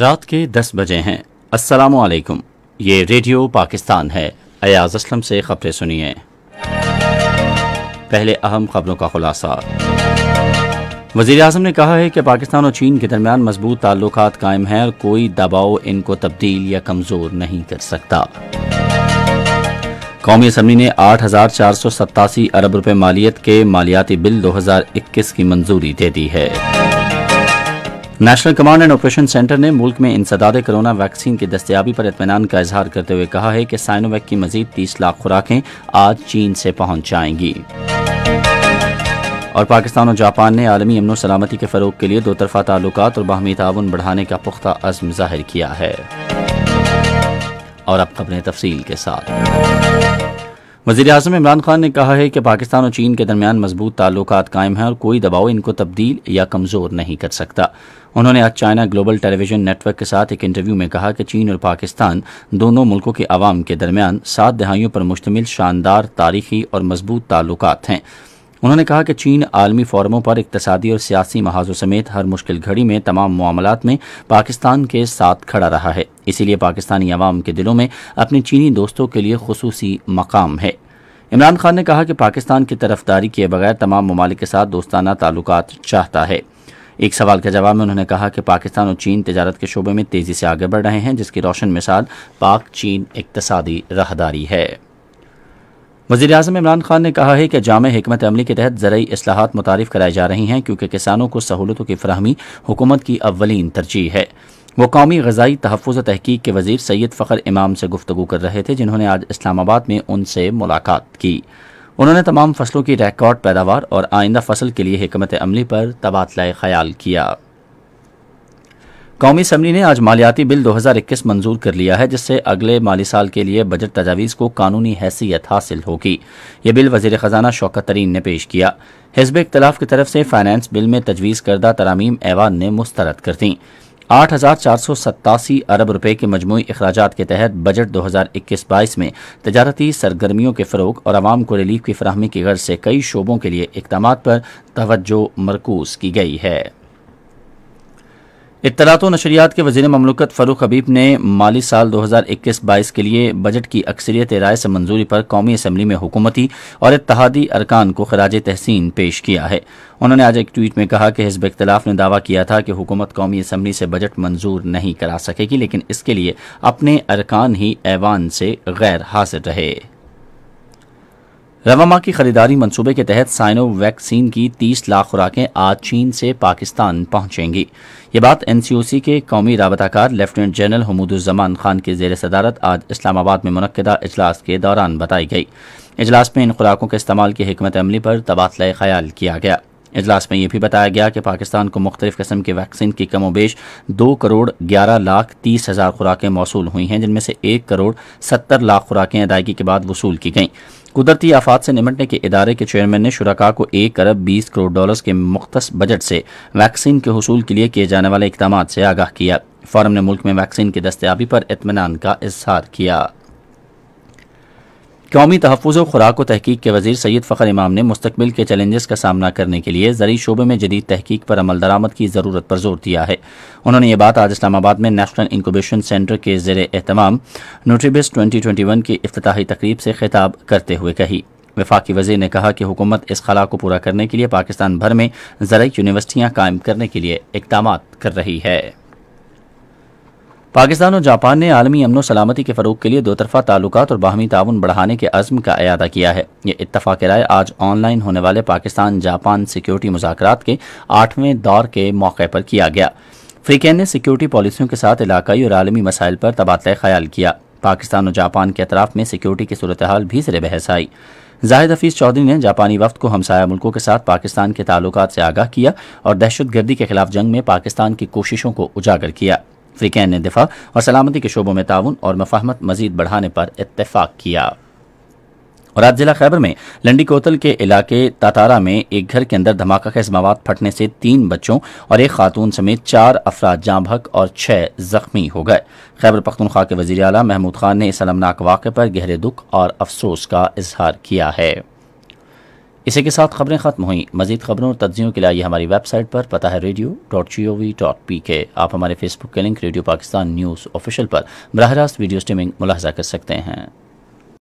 रात के दस बजे हैं अस्सलाम वालेकुम ये रेडियो पाकिस्तान है अयाज असलम से खबरें सुनिए पहले अहम खबरों का खुलासा वजीर अजम ने कहा है कि पाकिस्तान और चीन के दरमियान मजबूत ताल्लुक कायम हैं और कोई दबाव इनको तब्दील या कमज़ोर नहीं कर सकता कौमी असम्बली ने आठ हज़ार चार सौ सतासी अरब रुपये मालियत के मालियाती बिल दो हज़ार इक्कीस की मंजूरी दे दी है national command and operation centre ने मुल्क में इंसदाद कोरोना वैक्सीन की दस्तियाबी पर इतमान का इजहार करते हुए कहा है कि साइनोवैक की मजीद तीस लाख खुराकें आज चीन से पहुंच जाएंगी और पाकिस्तान और जापान ने आलमी अमन सलामती के फ़रोग के लिए दो तरफा ताल्लुक और बाहमी ताउन बढ़ाने का पुख्ता अज़म जाहिर किया है और अब खबरें तफसील के साथ वजीर अजम इमरान खान ने कहा है कि पाकिस्तान और चीन के दरमियान मजबूत ताल्लुक कायम हैं और कोई दबाव इनको तब्दील या कमज़ोर नहीं कर सकता उन्होंने आज चाइना ग्लोबल टेलीविजन नेटवर्क के साथ एक इंटरव्यू में कहा कि चीन और पाकिस्तान दोनों मुल्कों के आवाम के दरमियान सात दहाइयों पर मुश्तमिल शानदार तारीखी और मजबूत ताल्लुक हैं उन्होंने कहा कि चीन आलमी फोरमों पर इकतसादी और सियासी महाजों समेत हर मुश्किल घड़ी में तमाम मामला में पाकिस्तान के साथ खड़ा रहा है इसीलिए पाकिस्तानी अवाम के दिलों में अपने चीनी दोस्तों के लिए खसूसी मकाम है इमरान खान ने कहा कि पाकिस्तान की तरफदारी किए बगैर तमाम ममालिक के साथ दोस्ताना ताल्लुक चाहता है एक सवाल के जवाब में उन्होंने कहा कि पाकिस्तान और चीन तजारत के शोबे में तेज़ी से आगे बढ़ रहे हैं जिसकी रोशन मिसाल पाक चीन इकतदी राहदारी है वजी अजम इमरान खान ने कहा है कि जाम हमत अमली के तहत ज़रूरी असलाहत मुतारफ़ कराई जा रही हैं क्योंकि किसानों को सहूलतों की फरहमी हुकूमत की अवलिन तरजीह है वो कौमी गजाई तहफ़ तहकीक के वजीर सैयद फ़खर इमाम से गुफ्तु कर रहे थे जिन्होंने आज इस्लामाबाद में उनसे मुलाकात की उन्होंने तमाम फसलों की रिकॉर्ड पैदावार और आइंदा फसल के लिए हमत अमली पर तबादला ख्याल किया कौमी असम्बली ने आज मालियाती बिल 2021 मंजूर कर लिया है जिससे अगले माली साल के लिए बजट तजावीज़ को कानूनी हैसियत हासिल होगी यह बिल वजीर ख़जाना शौकत तरीन ने पेश किया हिजब इख्तलाफ की तरफ से फाइनेंस बिल में तजवीज़ करदा तरामीम ऐवान ने मुस्तरद कर दी आठ हज़ार चार सौ सत्तासी अरब रुपये के मजमू अखराज के तहत बजट दो हज़ार इक्कीस बाईस में तजारती सरगर्मियों के फ़रोग और आवाम को रिलीफ की फरहमी की गर्ज से कई शोबों के लिए इकदाम पर तोज्जो मरकूज की गई है इतलात नशरियात के वजीर ममलकत फ़रूख हबीब ने माली साल दो हज़ार इक्कीस बाईस के लिए बजट की अक्सरियत राय से मंजूरी पर कौमी असम्बली में हुकूमती और इतिहादी अरकान को खराज तहसीन पेश किया है उन्होंने आज एक ट्वीट में कहा कि हिजब इख्तलाफ ने दावा किया था कि हुकूमत कौमी असम्बली से बजट मंजूर नहीं करा सकेगी लेकिन इसके लिए अपने अरकान ही ऐवान से गैर हाजिर रहे रवामा की खरीदारी मंसूबे के तहत साइनो वैक्सीन की 30 लाख खुराकें आज चीन से पाकिस्तान पहुंचेंगी ये बात एनसीओसी के कौमी रबताकार लेफ्टिनेंट जनरल हमूदुजमान खान के जेर सदारत आज इस्लामाबाद में मनदा अजलास के दौरान बताई गई अजलास में इन खुराकों के इस्तेमाल की हमत अमली पर तबादला ख्याल किया गया अजलास में यह भी बताया गया कि पाकिस्तान को मुख्तलिफ कस्म की वैक्सीन की कमो बेश दो करोड़ ग्यारह लाख तीस हज़ार खुराकें मौसू हुई हैं जिनमें से एक करोड़ सत्तर लाख खुराकें अदायगी के बाद वसूल की गईं कुदरती आफात से निमटने के इदारे के चेयरमैन ने शुरा को एक अरब बीस करोड़ डॉलर के मुख्त बजट से वैक्सीन के हसूल के लिए किए जाने वाले इकदाम से आगाह किया फॉरम ने मुल्क में वैक्सीन की दस्तियाबी पर इतमान का इजहार किया कौमी तहफ़ और खुराक को तहकीक के वजीर सैयद फ़खर इमाम ने मुस्तबिल के चैलेंजेस का सामना करने के लिए ज़रूरी शोबे में जदीद तहकीक पर अमल दरामद की ज़रूरत पर जोर दिया है उन्होंने ये बात आज इस्लामाबाद में नेशनल इंकोबेशन सेंटर के जेर एहतमाम न्यूट्रीबिस ट्वेंटी ट्वेंटी वन की अफ्ताही तकरीब से खिताब करते हुए कही वफाकी वजीर ने कहा कि हुकूमत इस खला को पूरा करने के लिए पाकिस्तान भर में जरिए यूनिवर्सिटियाँ कायम करने के लिए इकदाम कर रही है पाकिस्तान और जापान ने आलमी अमन सलामती के फ़रूग के लिए दो तरफ़ा ताल्लुक और बाहमी ताउन बढ़ाने के अज़म का अदा किया है यह इतफाक़ राय आज ऑनलाइन होने वाले पाकिस्तान जापान सिक्योरिटी मुजाकर के आठवें दौर के मौके पर किया गया फ्रीकैन ने सिक्योरिटी पॉलिसियों के साथ इलाकई और आलमी मसाइल पर तबादला ख्याल किया पाकिस्तान और जापान के अतराफ में सिक्योरिटी की सूरत हाल भी सर बहस आई जाहिद हफीज़ चौधरी ने जापानी वफद को हमसाया मुल्कों के साथ पाकिस्तान के ताल्लुक से आगाह किया और दहशत गर्दी के खिलाफ जंग में पाकिस्तान की कोशिशों को उजागर किया अफ्रीकैन ने दिफा और सलामती के शोबों में ताउन और मफाहमत मजीद बढ़ाने पर इतफाक़ किया और आज जिला खैबर में लंडी कोतल के इलाके तातारा में एक घर के अंदर धमाका खेज मवाद फटने से तीन बच्चों और एक खातून समेत चार अफराद जांभक और छह जख्मी हो गए खैबर पख्तनखा के वजी अला महमूद खान ने इस अलमनाक वाक़े पर गहरे दुख और अफसोस का इजहार किया है इसी के साथ खबरें ख़त्म हुई मजीद खबरों और तज्जियों के लिए हमारी वेबसाइट पर पता है radio dot G O V dot P K आप हमारे फेसबुक के link radio Pakistan news official पर बरह रास्त वीडियो स्ट्रीमिंग मुलाजा कर सकते हैं